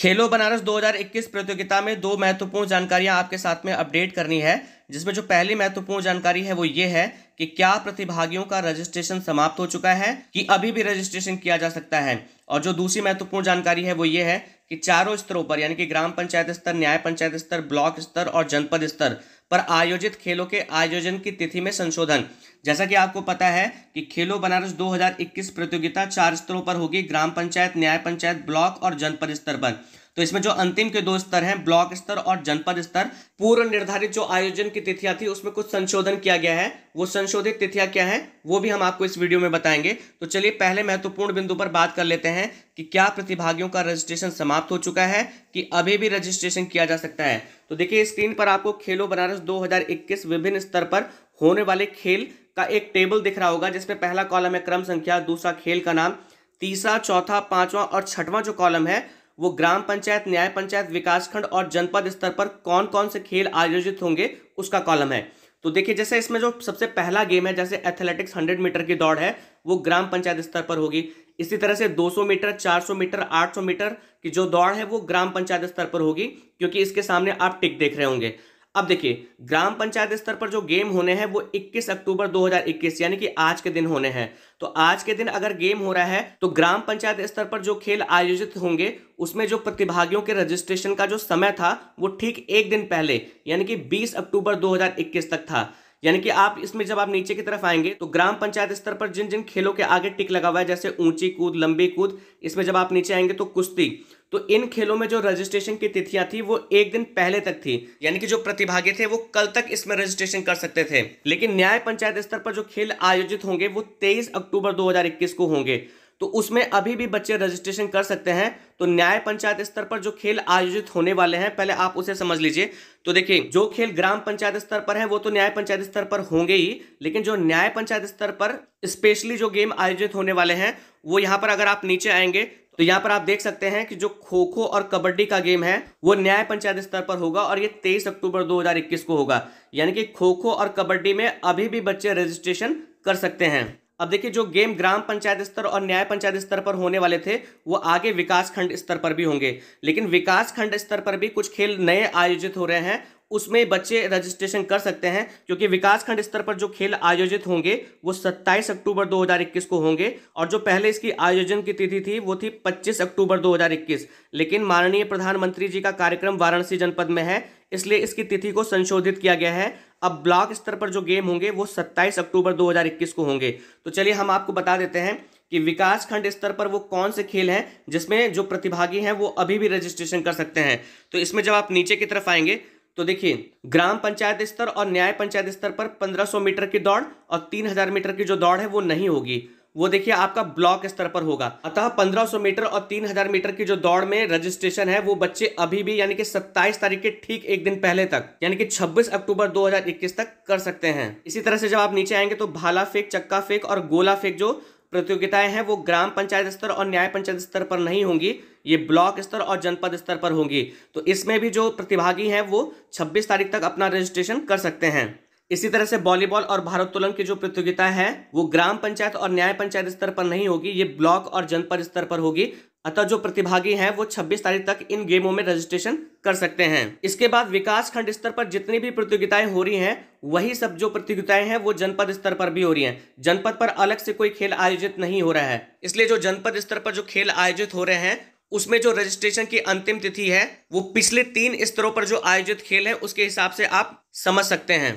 खेलो बनारस 2021 प्रतियोगिता में दो महत्वपूर्ण जानकारियां आपके साथ में अपडेट करनी है जिसमें जो पहली महत्वपूर्ण जानकारी है वो ये है कि क्या प्रतिभागियों का रजिस्ट्रेशन समाप्त हो चुका है कि अभी भी रजिस्ट्रेशन किया जा सकता है और जो दूसरी महत्वपूर्ण जानकारी है वो ये है कि चारों स्तरों पर यानी कि ग्राम पंचायत स्तर न्याय पंचायत स्तर ब्लॉक स्तर और जनपद स्तर पर आयोजित खेलों के आयोजन की तिथि में संशोधन जैसा कि आपको पता है कि खेलो बनारस 2021 प्रतियोगिता चार स्तरों पर होगी ग्राम पंचायत न्याय पंचायत ब्लॉक और जनपद स्तर पर तो इसमें जो अंतिम के दो स्तर हैं ब्लॉक स्तर और जनपद स्तर पूर्व निर्धारित जो आयोजन की तिथियां थी उसमें कुछ संशोधन किया गया है वो संशोधित तिथियां क्या है वो भी हम आपको इस वीडियो में बताएंगे तो चलिए पहले महत्वपूर्ण बिंदु पर बात कर लेते हैं कि क्या प्रतिभागियों का रजिस्ट्रेशन समाप्त हो चुका है कि अभी भी रजिस्ट्रेशन किया जा सकता है तो देखिए स्क्रीन पर आपको खेलो बनारस दो विभिन्न स्तर पर होने वाले खेल का एक टेबल दिख रहा होगा जिसमें पहला कॉलम है क्रम संख्या दूसरा खेल का नाम तीसरा चौथा पांचवा और छठवां जो कॉलम है वो ग्राम पंचायत न्याय पंचायत विकासखंड और जनपद स्तर पर कौन कौन से खेल आयोजित होंगे उसका कॉलम है तो देखिए जैसे इसमें जो सबसे पहला गेम है जैसे एथलेटिक्स 100 मीटर की दौड़ है वो ग्राम पंचायत स्तर पर होगी इसी तरह से 200 मीटर 400 मीटर 800 मीटर की जो दौड़ है वो ग्राम पंचायत स्तर पर होगी क्योंकि इसके सामने आप टिक देख रहे होंगे अब देखिए ग्राम पंचायत स्तर पर जो गेम होने हैं वो 21 अक्टूबर 2021 यानी कि आज के दिन होने हैं तो आज के दिन अगर गेम हो रहा है तो ग्राम पंचायत स्तर पर जो खेल आयोजित होंगे उसमें जो प्रतिभागियों के रजिस्ट्रेशन का जो समय था वो ठीक एक दिन पहले यानी कि 20 अक्टूबर 2021 तक था यानी कि आप इसमें जब आप नीचे की तरफ आएंगे तो ग्राम पंचायत स्तर पर जिन जिन खेलों के आगे टिक लगा हुआ है जैसे ऊंची कूद लंबी कूद इसमें जब आप नीचे आएंगे तो कुश्ती तो इन खेलों में जो रजिस्ट्रेशन की तिथियां थी वो एक दिन पहले तक थी यानी कि जो प्रतिभागी थे वो कल तक इसमें रजिस्ट्रेशन कर सकते थे लेकिन न्याय पंचायत स्तर पर जो खेल आयोजित होंगे वो तेईस अक्टूबर 2021 को होंगे तो उसमें अभी भी बच्चे रजिस्ट्रेशन कर सकते हैं तो न्याय पंचायत स्तर पर जो खेल आयोजित होने वाले हैं पहले आप उसे समझ लीजिए तो देखिए जो खेल ग्राम पंचायत स्तर पर है वो तो न्याय पंचायत स्तर पर होंगे ही लेकिन जो न्याय पंचायत स्तर पर स्पेशली जो गेम आयोजित होने वाले हैं वो यहाँ पर अगर आप नीचे आएंगे तो यहाँ पर आप देख सकते हैं कि जो खो खो और कबड्डी का गेम है वो न्याय पंचायत स्तर पर होगा और ये 23 अक्टूबर 2021 को होगा यानी कि खो खो और कबड्डी में अभी भी बच्चे रजिस्ट्रेशन कर सकते हैं अब देखिए जो गेम ग्राम पंचायत स्तर और न्याय पंचायत स्तर पर होने वाले थे वो आगे विकास खंड स्तर पर भी होंगे लेकिन विकास खंड स्तर पर भी कुछ खेल नए आयोजित हो रहे हैं उसमें बच्चे रजिस्ट्रेशन कर सकते हैं क्योंकि विकासखंड स्तर पर जो खेल आयोजित होंगे वो 27 अक्टूबर 2021 को होंगे और जो पहले इसकी आयोजन की तिथि थी वो थी 25 अक्टूबर 2021 लेकिन माननीय प्रधानमंत्री जी का कार्यक्रम वाराणसी जनपद में है इसलिए इसकी तिथि को संशोधित किया गया है अब ब्लॉक स्तर पर जो गेम होंगे वो सत्ताईस अक्टूबर दो को होंगे तो चलिए हम आपको बता देते हैं कि विकास खंड स्तर पर वो कौन से खेल हैं जिसमें जो प्रतिभागी हैं वो अभी भी रजिस्ट्रेशन कर सकते हैं तो इसमें जब आप नीचे की तरफ आएंगे तो देखिए ग्राम पंचायत स्तर और न्याय पंचायत स्तर पर 1500 मीटर की दौड़ और 3000 मीटर की जो दौड़ है वो नहीं होगी वो देखिए आपका ब्लॉक स्तर पर होगा अतः 1500 मीटर और 3000 मीटर की जो दौड़ में रजिस्ट्रेशन है वो बच्चे अभी भी यानी कि 27 तारीख के ठीक एक दिन पहले तक यानी कि 26 अक्टूबर 2021 तक कर सकते हैं इसी तरह से जब आप नीचे आएंगे तो भाला फेक चक्का फेक और गोला फेक जो प्रतियोगिताएं हैं वो ग्राम पंचायत स्तर और न्याय पंचायत स्तर पर नहीं होंगी ये ब्लॉक स्तर और जनपद स्तर पर होंगी तो इसमें भी जो प्रतिभागी हैं वो 26 तारीख तक अपना रजिस्ट्रेशन कर सकते हैं इसी तरह से वॉलीबॉल और भारोत्तोलन की जो प्रतियोगिता है वो ग्राम पंचायत और न्याय पंचायत स्तर पर नहीं होगी ये ब्लॉक और जनपद स्तर पर होगी अतः जो प्रतिभागी हैं वो 26 तारीख तक इन गेमों में रजिस्ट्रेशन कर सकते हैं इसके बाद विकास खंड स्तर पर जितनी भी प्रतियोगिताएं हो रही हैं वही सब जो प्रतियोगिताएं हैं वो जनपद स्तर पर भी हो रही हैं जनपद पर अलग से कोई खेल आयोजित नहीं हो रहा है इसलिए जो जनपद स्तर पर जो खेल आयोजित हो रहे हैं उसमें जो रजिस्ट्रेशन की अंतिम तिथि है वो पिछले तीन स्तरों पर जो आयोजित खेल है उसके हिसाब से आप समझ सकते हैं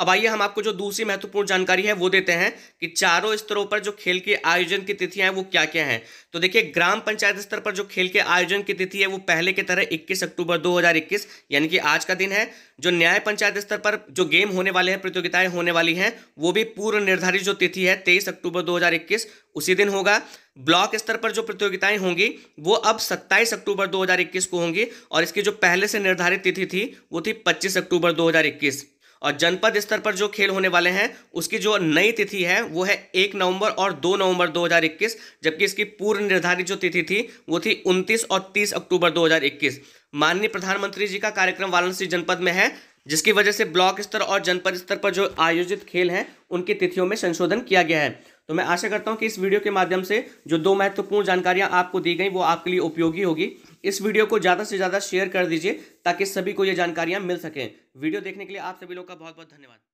अब आइए हम आपको जो दूसरी महत्वपूर्ण जानकारी है वो देते हैं कि चारों स्तरों पर जो खेल के आयोजन की तिथियां हैं वो क्या क्या हैं तो देखिए ग्राम पंचायत स्तर पर जो खेल के आयोजन की तिथि है वो पहले की तरह 21 अक्टूबर 2021 यानी कि आज का दिन है जो न्याय पंचायत स्तर पर जो गेम होने वाले हैं प्रतियोगिताएं होने वाली हैं वो भी पूर्व निर्धारित जो तिथि है तेईस अक्टूबर दो उसी दिन होगा ब्लॉक स्तर पर जो प्रतियोगिताएं होंगी वो अब 27 अक्टूबर 2021 को होंगी और इसकी जो पहले से निर्धारित तिथि थी वो थी 25 अक्टूबर और जनपद स्तर पर जो खेल होने वाले हैं उसकी जो नई तिथि है वो है एक नवंबर और दो नवंबर 2021 जबकि इसकी पूर्व निर्धारित जो तिथि थी वो थी 29 और 30 अक्टूबर 2021 माननीय प्रधानमंत्री जी का कार्यक्रम वाराणसी जनपद में है जिसकी वजह से ब्लॉक स्तर और जनपद स्तर पर जो आयोजित खेल हैं उनकी तिथियों में संशोधन किया गया है तो मैं आशा करता हूँ कि इस वीडियो के माध्यम से जो दो महत्वपूर्ण जानकारियाँ आपको दी गई वो आपके लिए उपयोगी होगी इस वीडियो को ज़्यादा से ज़्यादा शेयर कर दीजिए ताकि सभी को ये जानकारियाँ मिल सकें वीडियो देखने के लिए आप सभी लोग का बहुत बहुत धन्यवाद